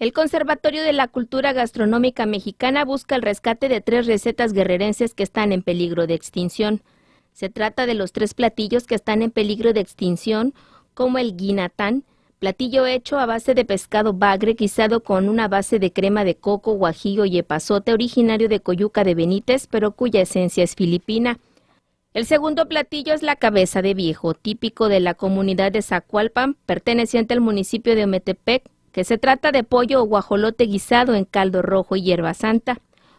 El Conservatorio de la Cultura Gastronómica Mexicana busca el rescate de tres recetas guerrerenses que están en peligro de extinción. Se trata de los tres platillos que están en peligro de extinción, como el guinatán, platillo hecho a base de pescado bagre guisado con una base de crema de coco, guajillo y epazote originario de Coyuca de Benítez, pero cuya esencia es filipina. El segundo platillo es la cabeza de viejo, típico de la comunidad de Zacualpan, perteneciente al municipio de Ometepec, que se trata de pollo o guajolote guisado en caldo rojo y hierba santa.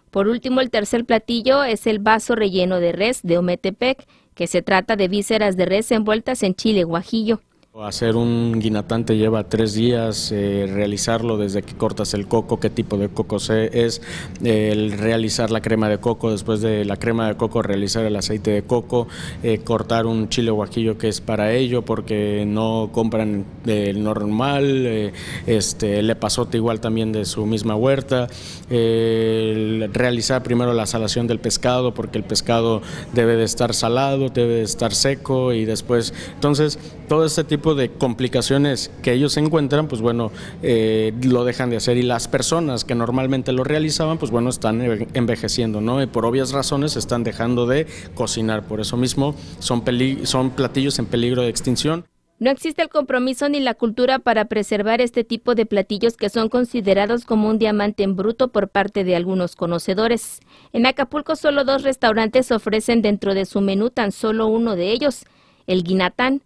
Por último, el tercer platillo es el vaso relleno de res de Ometepec, que se trata de vísceras de res envueltas en chile guajillo. Hacer un guinatante lleva tres días, eh, realizarlo desde que cortas el coco, qué tipo de coco es, eh, el realizar la crema de coco, después de la crema de coco realizar el aceite de coco, eh, cortar un chile guajillo que es para ello porque no compran el normal, este, el epazote igual también de su misma huerta, realizar primero la salación del pescado porque el pescado debe de estar salado, debe de estar seco y después, entonces todo este tipo de complicaciones que ellos encuentran, pues bueno, eh, lo dejan de hacer y las personas que normalmente lo realizaban, pues bueno, están envejeciendo, ¿no? Y por obvias razones están dejando de cocinar, por eso mismo son, son platillos en peligro de extinción. No existe el compromiso ni la cultura para preservar este tipo de platillos que son considerados como un diamante en bruto por parte de algunos conocedores. En Acapulco solo dos restaurantes ofrecen dentro de su menú tan solo uno de ellos, el guinatán,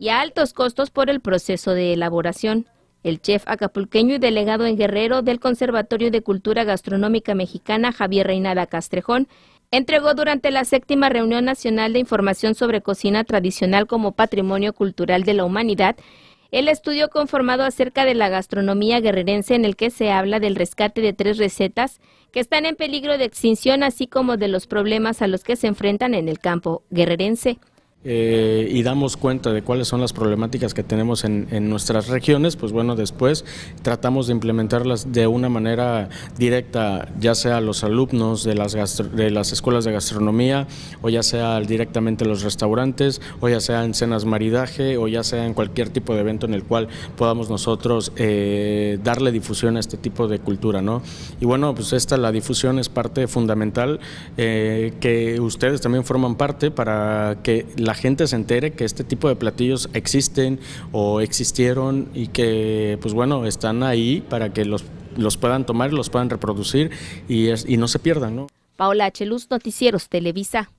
y a altos costos por el proceso de elaboración. El chef acapulqueño y delegado en Guerrero del Conservatorio de Cultura Gastronómica Mexicana, Javier Reinada Castrejón, entregó durante la séptima reunión nacional de información sobre cocina tradicional como patrimonio cultural de la humanidad el estudio conformado acerca de la gastronomía guerrerense en el que se habla del rescate de tres recetas que están en peligro de extinción, así como de los problemas a los que se enfrentan en el campo guerrerense. Eh, y damos cuenta de cuáles son las problemáticas que tenemos en, nuestras regiones, pues bueno, después tratamos de implementarlas de una manera directa, ya sea a los alumnos de las, de las escuelas de gastronomía, o ya sea directamente a los restaurantes, o ya sea en cenas maridaje, o ya sea en cualquier tipo de evento en el cual podamos nosotros eh, darle difusión a este tipo de cultura, ¿no? Y bueno, pues esta, la difusión es parte fundamental eh, que ustedes también forman parte para que la la gente se entere que este tipo de platillos existen o existieron y que, pues bueno, están ahí para que los, los puedan tomar, los puedan reproducir y, no se pierdan, ¿no? Paola Luz Noticieros Televisa.